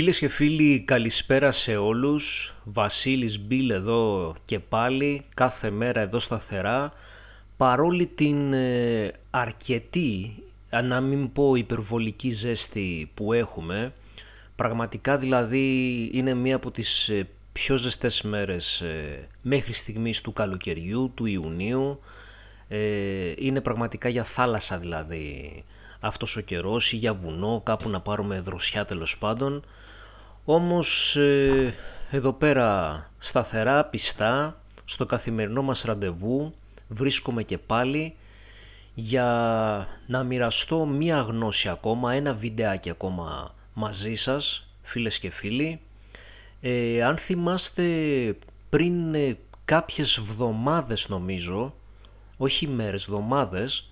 Φίλες και φίλοι καλησπέρα σε όλους, Βασίλης Μπίλ εδώ και πάλι, κάθε μέρα εδώ σταθερά, παρόλη την ε, αρκετή, να μην πω υπερβολική ζέστη που έχουμε, πραγματικά δηλαδή είναι μία από τις ε, πιο ζεστές μέρες ε, μέχρι στιγμής του καλοκαιριού, του Ιουνίου, είναι πραγματικά για θάλασσα δηλαδή αυτός ο καιρός ή για βουνό, κάπου να πάρουμε δροσιά τέλος πάντων. Όμως ε, εδώ πέρα σταθερά, πιστά, στο καθημερινό μας ραντεβού βρίσκομαι και πάλι για να μοιραστώ μία γνώση ακόμα, ένα βιντεάκι ακόμα μαζί σας, φίλες και φίλοι. Ε, αν θυμάστε πριν ε, κάποιες βδομάδες νομίζω, όχι μέρες, βδομάδες,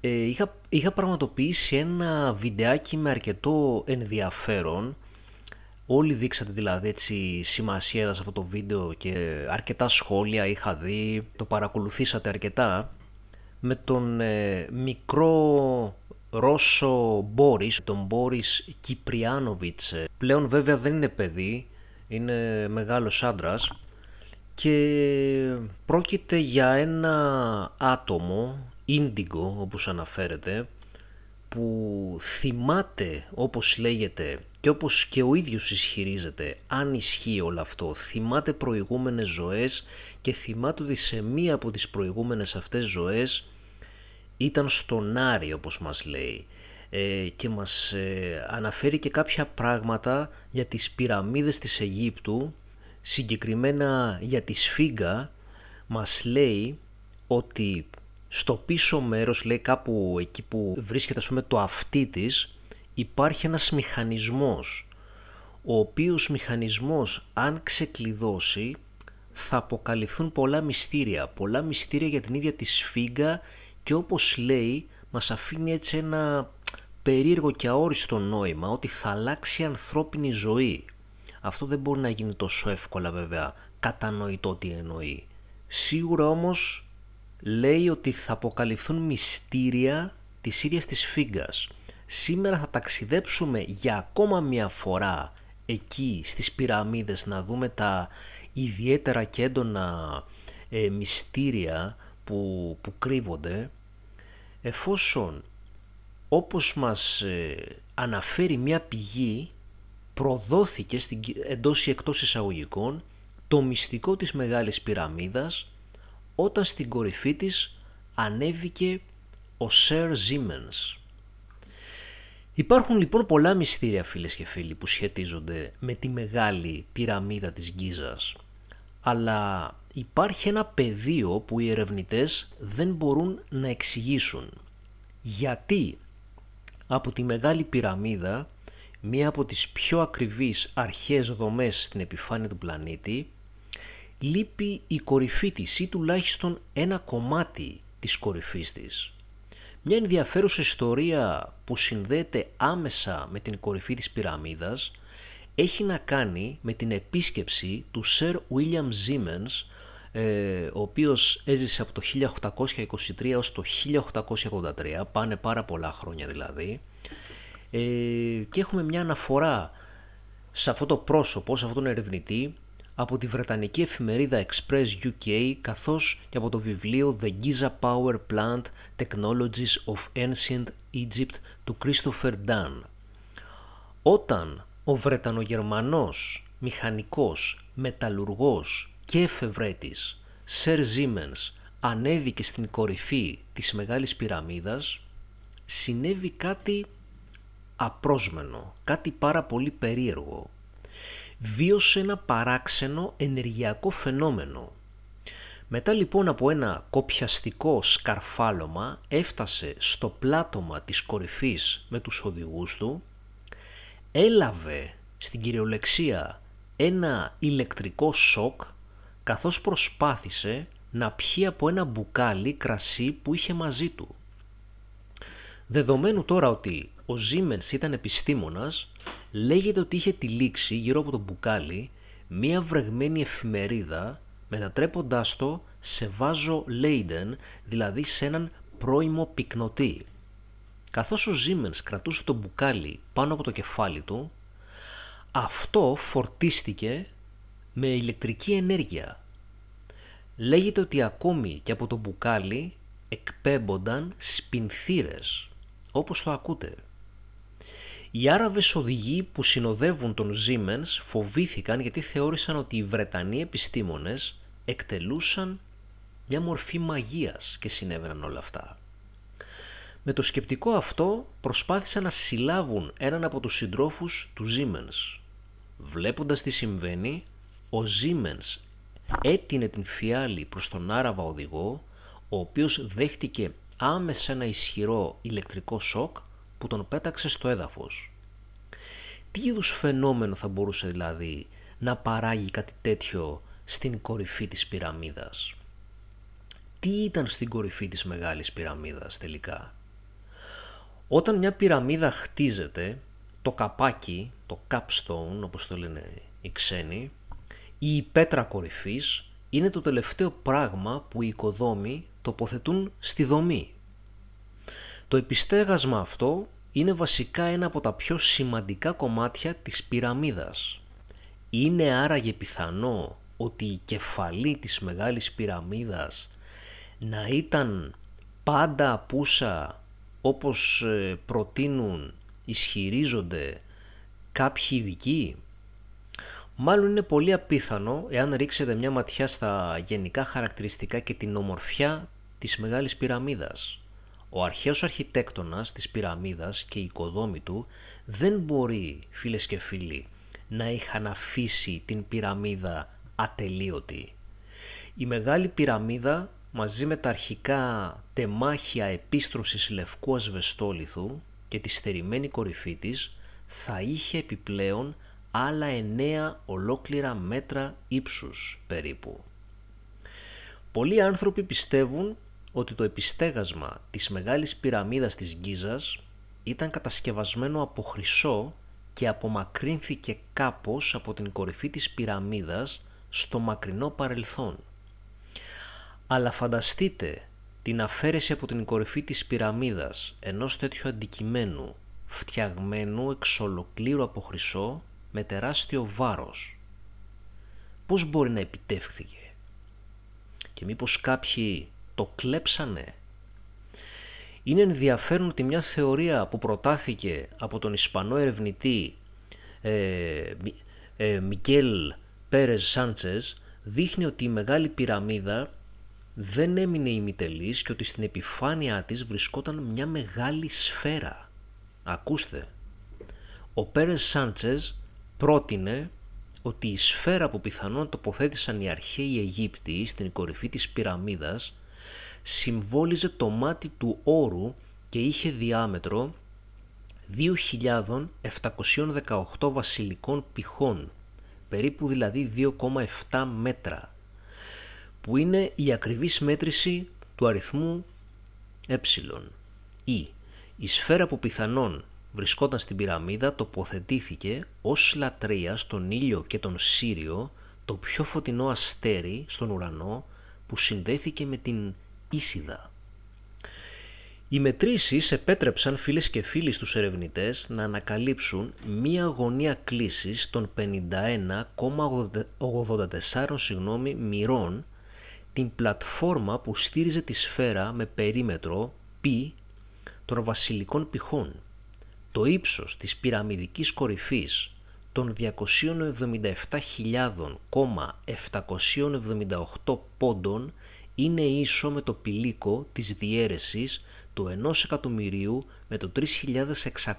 ε, είχα, είχα πραγματοποιήσει ένα βιντεάκι με αρκετό ενδιαφέρον Όλοι δείξατε δηλαδή έτσι σημασία σε αυτό το βίντεο και αρκετά σχόλια είχα δει, το παρακολουθήσατε αρκετά με τον ε, μικρό Ρώσο Μπόρις, τον Μπόρις Κυπριάνοβιτς. Πλέον βέβαια δεν είναι παιδί, είναι μεγάλος άντρας και πρόκειται για ένα άτομο, ίντιγκο όπως αναφέρεται, που θυμάται όπως λέγεται και όπως και ο ίδιος ισχυρίζεται, αν ισχύει όλο αυτό, θυμάται προηγούμενες ζωές και θυμάται ότι σε μία από τις προηγούμενες αυτές ζωές ήταν στον Άρη όπως μας λέει ε, και μας ε, αναφέρει και κάποια πράγματα για τις πυραμίδες της Αιγύπτου, συγκεκριμένα για τη Σφίγγα, μας λέει ότι στο πίσω μέρος, λέει κάπου εκεί που βρίσκεται ας πούμε, το αυτί της, υπάρχει ένας μηχανισμός, ο οποίος μηχανισμός αν ξεκλειδώσει θα αποκαλυφθούν πολλά μυστήρια, πολλά μυστήρια για την ίδια τη σφίγγα και όπως λέει μας αφήνει έτσι ένα περίεργο και αόριστο νόημα ότι θα αλλάξει η ανθρώπινη ζωή. Αυτό δεν μπορεί να γίνει τόσο εύκολα βέβαια, κατανοητό τι εννοεί. Σίγουρα όμως λέει ότι θα αποκαλυφθούν μυστήρια της ίδιας της φίγκας. Σήμερα θα ταξιδέψουμε για ακόμα μια φορά εκεί στις πυραμίδες να δούμε τα ιδιαίτερα και έντονα ε, μυστήρια που, που κρύβονται εφόσον όπως μας ε, αναφέρει μια πηγή προδόθηκε στην, εντός ή εκτός εισαγωγικών το μυστικό της Μεγάλης Πυραμίδας όταν στην κορυφή της ανέβηκε ο Σερ Ζήμενς. Υπάρχουν λοιπόν πολλά μυστήρια φίλες και φίλοι που σχετίζονται με τη μεγάλη πυραμίδα της Γκίζας. Αλλά υπάρχει ένα πεδίο που οι ερευνητές δεν μπορούν να εξηγήσουν. Γιατί από τη Μεγάλη Πυραμίδα, μία από τις πιο ακριβείς αρχές δομές στην επιφάνεια του πλανήτη, λείπει η κορυφή της ή τουλάχιστον ένα κομμάτι της κορυφής της. Μια ενδιαφέρουσα ιστορία που συνδέεται άμεσα με την κορυφή της πυραμίδας έχει να κάνει με την επίσκεψη του Sir William Siemens ε, ο οποίος έζησε από το 1823 έως το 1883, πάνε πάρα πολλά χρόνια δηλαδή, ε, και έχουμε μια αναφορά σε αυτό το πρόσωπο, σε αυτόν τον ερευνητή, από τη βρετανική εφημερίδα Express UK καθώς και από το βιβλίο The Giza Power Plant Technologies of Ancient Egypt του Christopher Dunn. Όταν ο Βρετανογερμανός μηχανικός, μεταλλουργός και εφευρέτης Sir Siemens ανέβηκε στην κορυφή της Μεγάλης Πυραμίδας, συνέβη κάτι απρόσμενο, κάτι πάρα πολύ περίεργο βίωσε ένα παράξενο ενεργειακό φαινόμενο. Μετά λοιπόν από ένα κοπιαστικό σκαρφάλωμα έφτασε στο πλάτωμα της κορυφής με τους οδηγούς του, έλαβε στην κυριολεξία ένα ηλεκτρικό σοκ καθώς προσπάθησε να πιει από ένα μπουκάλι κρασί που είχε μαζί του. Δεδομένου τώρα ότι ο Ζήμενς ήταν επιστήμονας, λέγεται ότι είχε τυλίξει γύρω από το μπουκάλι μία βρεγμένη εφημερίδα μετατρέποντάς το σε βάζο Λέιντεν, δηλαδή σε έναν πρώιμο πυκνοτή. Καθώς ο Ζήμενς κρατούσε το μπουκάλι πάνω από το κεφάλι του, αυτό φορτίστηκε με ηλεκτρική ενέργεια. Λέγεται ότι ακόμη και από το μπουκάλι εκπέμπονταν σπινθύρες, όπως το ακούτε. Οι Άραβες οδηγοί που συνοδεύουν τον Siemens φοβήθηκαν γιατί θεώρησαν ότι οι Βρετανοί επιστήμονες εκτελούσαν μια μορφή μαγείας και συνέβαιναν όλα αυτά. Με το σκεπτικό αυτό προσπάθησαν να συλλάβουν έναν από τους συντρόφους του Siemens. Βλέποντας τι συμβαίνει, ο Siemens έτεινε την φιάλη προς τον Άραβα οδηγό, ο οποίος δέχτηκε άμεσα ένα ισχυρό ηλεκτρικό σοκ που τον πέταξε στο έδαφος. Τι είδους φαινόμενο θα μπορούσε δηλαδή να παράγει κάτι τέτοιο στην κορυφή της πυραμίδας. Τι ήταν στην κορυφή της Μεγάλης Πυραμίδας τελικά. Όταν μια πυραμίδα χτίζεται, το καπάκι, το capstone όπως το λένε οι ξένοι, ή η πέτρα κορυφής είναι το τελευταίο πράγμα που οι οικοδόμοι τοποθετούν στη δομή. Το επιστέγασμα αυτό είναι βασικά ένα από τα πιο σημαντικά κομμάτια της πυραμίδας. Είναι άραγε πιθανό ότι η κεφαλή της Μεγάλης Πυραμίδας να ήταν πάντα απούσα όπως ε, προτείνουν, ισχυρίζονται κάποιοι ειδικοί. Μάλλον είναι πολύ απίθανο εάν ρίξετε μια ματιά στα γενικά χαρακτηριστικά και την ομορφιά της Μεγάλης Πυραμίδας. Ο αρχαίος αρχιτέκτονας της πυραμίδας και η οικοδόμη του δεν μπορεί, φίλες και φίλοι, να είχαν αφήσει την πυραμίδα ατελείωτη. Η μεγάλη πυραμίδα μαζί με τα αρχικά τεμάχια επίστρωσης λευκού ασβεστόλιθου και τη στερημένη κορυφή της θα είχε επιπλέον άλλα εννέα ολόκληρα μέτρα ύψους περίπου. Πολλοί άνθρωποι πιστεύουν ότι το επιστέγασμα της Μεγάλης Πυραμίδας της Γκίζας ήταν κατασκευασμένο από χρυσό και απομακρύνθηκε κάπως από την κορυφή της πυραμίδας στο μακρινό παρελθόν. Αλλά φανταστείτε την αφαίρεση από την κορυφή της πυραμίδας ενός τέτοιου αντικειμένου φτιαγμένου εξ ολοκλήρου από χρυσό με τεράστιο βάρος. Πώς μπορεί να επιτεύχθηκε και μήπως κάποιοι το κλέψανε. Είναι ενδιαφέρον ότι μια θεωρία που προτάθηκε από τον Ισπανό ερευνητή ε, ε, Μικέλ Πέρες Σάντσες δείχνει ότι η Μεγάλη Πυραμίδα δεν έμεινε ημιτελής και ότι στην επιφάνεια της βρισκόταν μια μεγάλη σφαίρα. Ακούστε. Ο Πέρες Σάντσες πρότεινε ότι η σφαίρα που πιθανόν τοποθέτησαν οι αρχαίοι Αιγύπτιοι στην κορυφή της πυραμίδας συμβόλιζε το μάτι του όρου και είχε διάμετρο 2.718 βασιλικών πηχών, περίπου δηλαδή 2,7 μέτρα, που είναι η ακριβής μέτρηση του αριθμού ε. Ή η σφαιρα που πιθανόν βρισκόταν στην πυραμίδα τοποθετήθηκε ως λατρεία στον ήλιο και τον Σύριο, το πιο φωτεινό αστέρι στον ουρανό που συνδέθηκε με την οι μετρήσεις επέτρεψαν φίλες και φίλοι στους ερευνητές να ανακαλύψουν μία γωνία κλίσης των 51,84 συγγνώμη, μοιρών την πλατφόρμα που στήριζε τη σφαίρα με περίμετρο π των βασιλικών πηχών. Το ύψος της πυραμιδικής κορυφής των 277.778 πόντων είναι ίσο με το πηλίκο της διέρεσης του 1 εκατομμυρίου με το 3.600.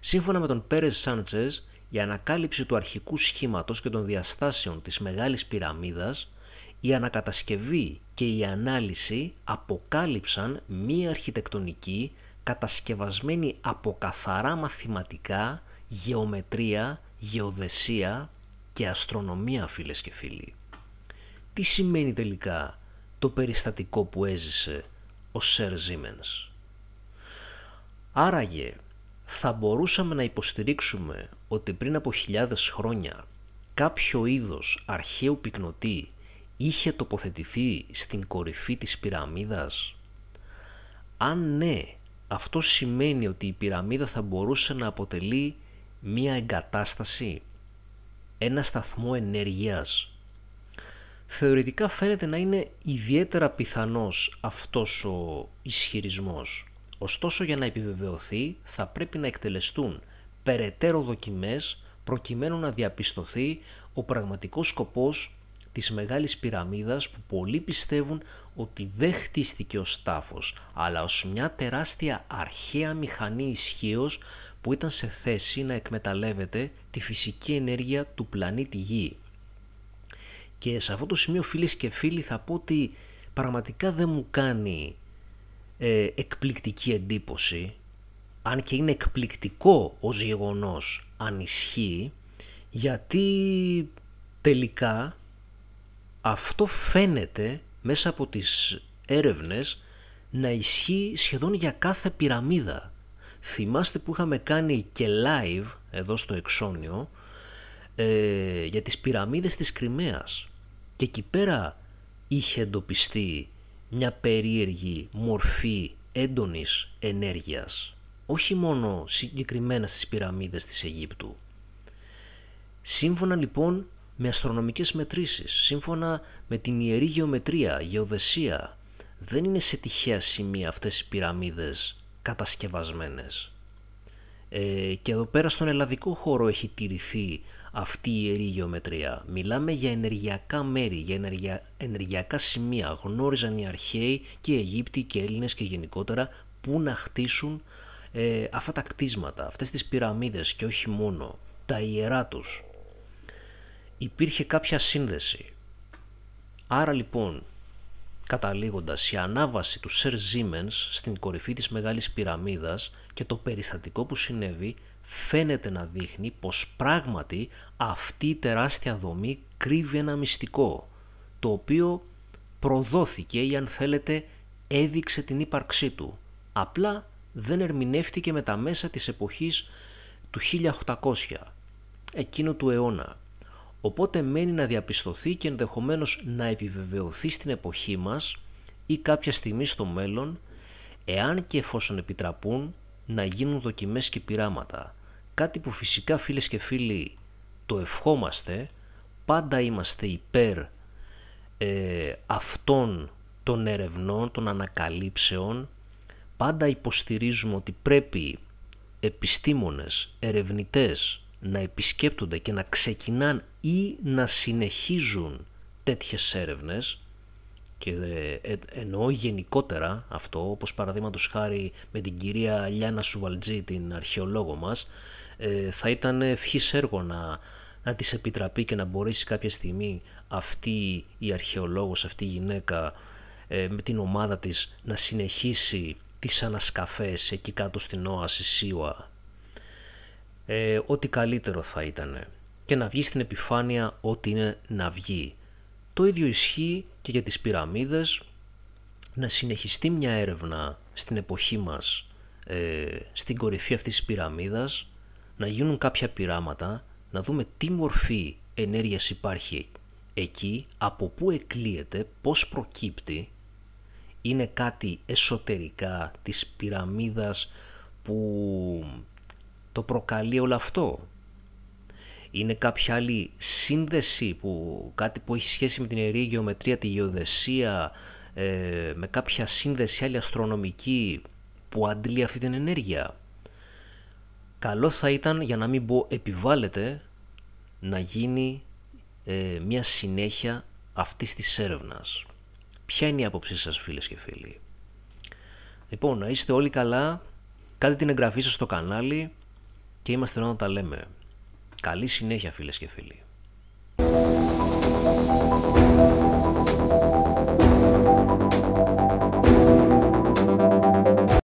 Σύμφωνα με τον Πέρες Σάντζες, η ανακάλυψη του αρχικού σχήματος και των διαστάσεων της Μεγάλης Πυραμίδας, η ανακατασκευή και η ανάλυση αποκάλυψαν μία αρχιτεκτονική κατασκευασμένη από καθαρά μαθηματικά, γεωμετρία, γεωδεσία και αστρονομία φίλες και φίλοι τι σημαίνει τελικά το περιστατικό που έζησε ο Σερ Ζήμενς. Άραγε θα μπορούσαμε να υποστηρίξουμε ότι πριν από χιλιάδες χρόνια κάποιο είδος αρχαίου πυκνοτή είχε τοποθετηθεί στην κορυφή της πυραμίδας. Αν ναι, αυτό σημαίνει ότι η πυραμίδα θα μπορούσε να αποτελεί μία εγκατάσταση, ένα σταθμό ενέργειας θεωρητικά φαίνεται να είναι ιδιαίτερα πιθανός αυτός ο ισχυρισμός. Ωστόσο για να επιβεβαιωθεί θα πρέπει να εκτελεστούν περαιτέρω δοκιμές προκειμένου να διαπιστωθεί ο πραγματικός σκοπός της Μεγάλης Πυραμίδας που πολλοί πιστεύουν ότι δεν χτίστηκε ως τάφος αλλά ως μια τεράστια αρχαία μηχανή ισχύως που ήταν σε θέση να εκμεταλλεύεται τη φυσική ενέργεια του πλανήτη Γη. Και σε αυτό το σημείο φίλες και φίλοι θα πω ότι πραγματικά δεν μου κάνει ε, εκπληκτική εντύπωση αν και είναι εκπληκτικό ως γεγονός αν ισχύει γιατί τελικά αυτό φαίνεται μέσα από τις έρευνες να ισχύει σχεδόν για κάθε πυραμίδα. Θυμάστε που είχαμε κάνει και live εδώ στο Εξώνιο ε, για τις πυραμίδες της Κρυμαίας και εκεί πέρα είχε εντοπιστεί μια περίεργη μορφή έντονης ενέργειας, όχι μόνο συγκεκριμένα στις πυραμίδες της Αιγύπτου. Σύμφωνα λοιπόν με αστρονομικές μετρήσεις, σύμφωνα με την ιερή γεωμετρία, γεωδεσία, δεν είναι σε τυχαία σημεία αυτές οι πυραμίδες κατασκευασμένες. Ε, και εδώ πέρα στον ελλαδικό χώρο έχει τηρηθεί αυτή η ιερή γεωμετρία. Μιλάμε για ενεργειακά μέρη, για ενεργεια... ενεργειακά σημεία. Γνώριζαν οι αρχαίοι και οι Αιγύπτιοι και οι Έλληνες και γενικότερα που να χτίσουν ε, αυτά τα κτίσματα, αυτές τις πυραμίδες και όχι μόνο, τα ιερά τους. Υπήρχε κάποια σύνδεση. Άρα λοιπόν, καταλήγοντας, η ανάβαση του Σερ Ζήμενς στην κορυφή της Μεγάλης Πυραμίδας και το περιστατικό που συνέβη φαίνεται να δείχνει πως πράγματι αυτή η τεράστια δομή κρύβει ένα μυστικό, το οποίο προδόθηκε ή αν θέλετε έδειξε την ύπαρξή του. Απλά δεν ερμηνεύτηκε με τα μέσα της εποχής του 1800, εκείνο του αιώνα. Οπότε μένει να διαπιστωθεί και ενδεχομένως να επιβεβαιωθεί στην εποχή μας ή κάποια στιγμή στο μέλλον, εάν και εφόσον επιτραπούν να γίνουν δοκιμές και πειράματα κάτι που φυσικά φίλες και φίλοι το ευχόμαστε, πάντα είμαστε υπέρ ε, αυτών των ερευνών, των ανακαλύψεων, πάντα υποστηρίζουμε ότι πρέπει επιστήμονες, ερευνητές να επισκέπτονται και να ξεκινάν ή να συνεχίζουν τέτοιες έρευνες και ε, ε, εννοώ γενικότερα αυτό, όπως παραδείγματος χάρη με την κυρία Λιάνα Σουβαλτζή, την αρχαιολόγο μας, ε, θα ήταν ευχής έργο να, να της επιτραπεί και να μπορέσει κάποια στιγμή αυτή η αρχαιολόγος, αυτή η γυναίκα ε, με την ομάδα της να συνεχίσει τις ανασκαφές εκεί κάτω στην Όαση Ε, ό,τι καλύτερο θα ήταν και να βγει στην επιφάνεια ό,τι είναι να βγει. Το ίδιο ισχύει και για τις πυραμίδες, να συνεχιστεί μια έρευνα στην εποχή μας ε, στην κορυφή αυτής της πυραμίδας να γίνουν κάποια πειράματα, να δούμε τι μορφή ενέργειας υπάρχει εκεί, από πού εκλείεται, πώς προκύπτει, είναι κάτι εσωτερικά της πυραμίδας που το προκαλεί όλο αυτό. Είναι κάποια άλλη σύνδεση που κάτι που έχει σχέση με την ιερή γεωμετρία, τη γεωδεσία, ε, με κάποια σύνδεση άλλη αστρονομική που αντλεί αυτή την ενέργεια καλό θα ήταν, για να μην πω επιβάλλεται, να γίνει ε, μια συνέχεια αυτής της έρευνας. Ποια είναι η άποψή σας φίλες και φίλοι. Λοιπόν, να είστε όλοι καλά, κάντε την εγγραφή σας στο κανάλι και είμαστε να τα λέμε. Καλή συνέχεια φίλες και φίλοι.